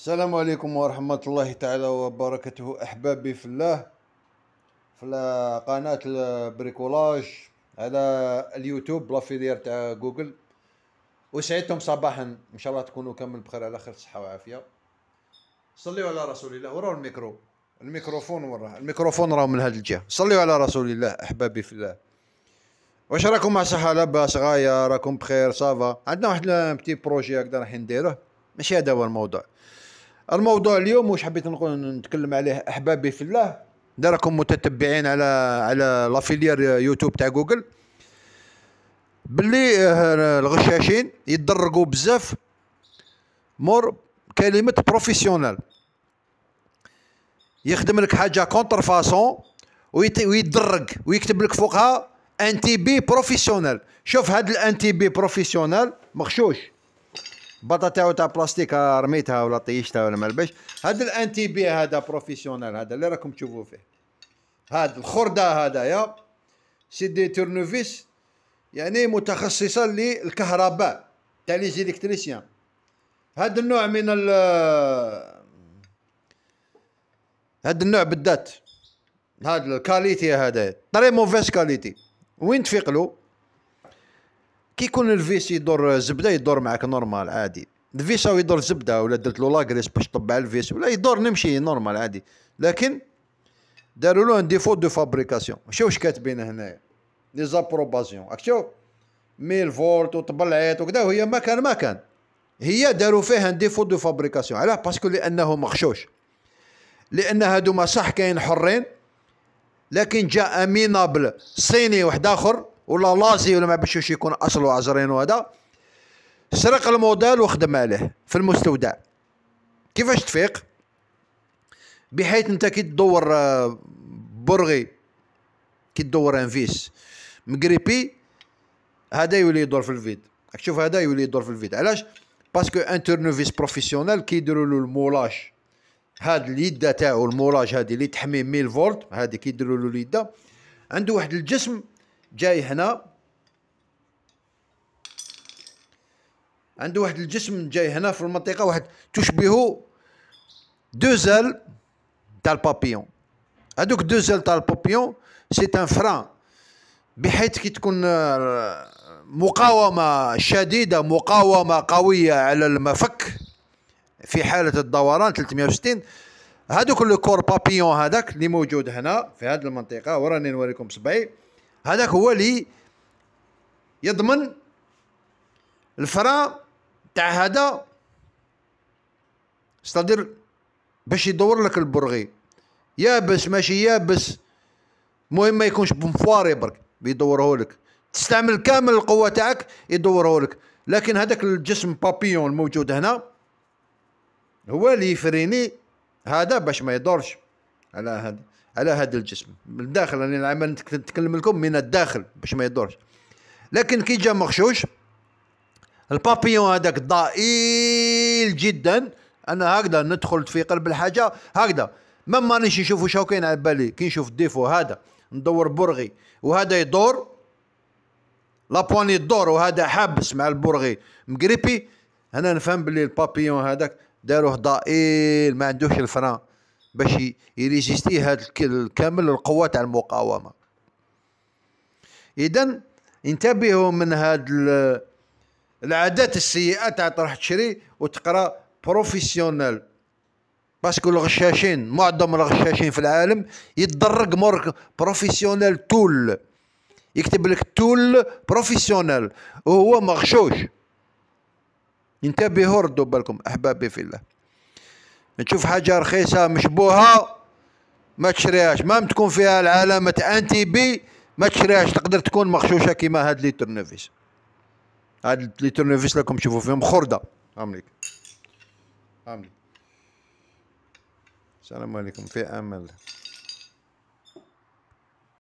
السلام عليكم ورحمة الله تعالى وبركاته أحبابي في الله في قناة البريكولاج على اليوتيوب لافيلير تاع جوجل وسعدتم صباحا إن شاء الله تكونوا كامل بخير على خير صحة وعافية صليوا على رسول الله وراه الميكرو الميكروفون وراه الميكروفون راه من هاد الجهة صليوا على رسول الله أحبابي في الله واش راكم مع صحة لاباس غاية راكم بخير صافا عندنا واحد بتي بروجي هكذا راح نديره ماشي هذا هو الموضوع الموضوع اليوم واش حبيت نقول نتكلم عليه احبابي في الله داركم متتبعين على على لافيليير يوتيوب تاع جوجل باللي آه، الغشاشين يتدرجوا بزاف مور كلمه بروفيسيونال يخدم لك حاجه كونتر فاسون ويدرق ويكتب لك فوقها ان تي بي بروفيسيونال شوف هاد تي بي بروفيسيونال مغشوش بطاطا تاع بلاستيك رميتها ولا طيشتها ولا ما البش هذا الانتي بي هذا بروفيسيونال هذا اللي راكم تشوفوا فيه هذا الخرده هذايا سي دي تورنوفيس يعني متخصصه للكهرباء تاع لي زيليكتريسيان هذا النوع من ال هذا النوع بالذات هذا الكاليتي هذا طري موفيس كاليتي وين تفيقلو كي يكون الفيش يدور زبده يدور معك نورمال عادي الفيش او يدور زبده ولا درت له لاكريس باش طبع الفيش ولا يدور نمشي نورمال عادي لكن داروا له ان ديفو دو فابريكاسيون شوف واش كاتبين هنايا لي زابروباسيون راك شوف 1000 فولت وطبلعيت وكذا وهي ما كان ما كان هي داروا فيها ان ديفو دو فابريكاسيون علاه باسكو لانه مغشوش لان هادوما صح كاين حرين لكن جاء مينابل صيني واحد اخر ولا لازي ولا ما باش يكون اصل وعزرين وهذا سرق الموديل وخدم عليه في المستودع كيفاش تفيق بحيث انت كي تدور آه، برغي كي تدور انفيس مقريبي هذا يولي يدور في الفيد راك تشوف هذا يولي يدور في الفيد علاش باسكو ان تورنوفيس بروفيسيونيل كيديروا له المولاج هاد اليد تاعو المولاج هادي اللي تحمي 1000 فولت هادي كيديروا له اليد عنده واحد الجسم جاي هنا عنده واحد الجسم جاي هنا في المنطقه واحد تشبه دوزال تاع البابيون هذوك دوزال تاع البابيون سي ان فران بحيث كي تكون آه، مقاومه شديده مقاومه قويه على المفك في حاله الدوران 360 هذوك لو كور بابيون هذاك اللي موجود هنا في هذه المنطقه وراني نوريكم صبعي هذاك هو اللي يضمن الفرا تاع هذا استدير باش يدور لك البرغي يابس ماشي يابس مهم ما يكونش بمفواري برك بيدوره لك تستعمل كامل القوه تاعك يدوره لك لكن هذاك الجسم بابيون الموجود هنا هو اللي يفريني هذا باش ما يدورش على هذا على هذا الجسم من الداخل انا يعني العمل نتكلم لكم من الداخل باش ما يضرش لكن كي جا مغشوش البابيون هذاك ضئيل جدا انا هكذا ندخل في قلب الحاجه هكذا ما مانيش نشوف واش كاين على بالي كي نشوف الديفو هذا ندور برغي وهذا يدور لابواني تدور وهذا حابس مع البرغي مقريبي انا نفهم بلي البابيون هذاك داروه ضئيل ما عندوش الفران باش يريزيستي هذا الكامل القوة تاع المقاومة اذا انتبهوا من هذا العادات السيئة تاع تروح تشري وتقرا بروفيسيونيل باسكو الغشاشين معظم الغشاشين في العالم يتدرج مور بروفيسيونيل تول يكتب لك تول بروفيسيونيل وهو مغشوش انتبهوا ردوا بالكم احبابي في الله تشوف حاجة رخيصة مشبوهة ما تشريهاش ما تكون فيها العلامة انتي بي ما تشريهاش تقدر تكون مغشوشة كيما هاد لي تورنفيس هاد لي تورنفيس راكم تشوفوا فيهم خردة عمليك عمليك السلام عليكم في امان الله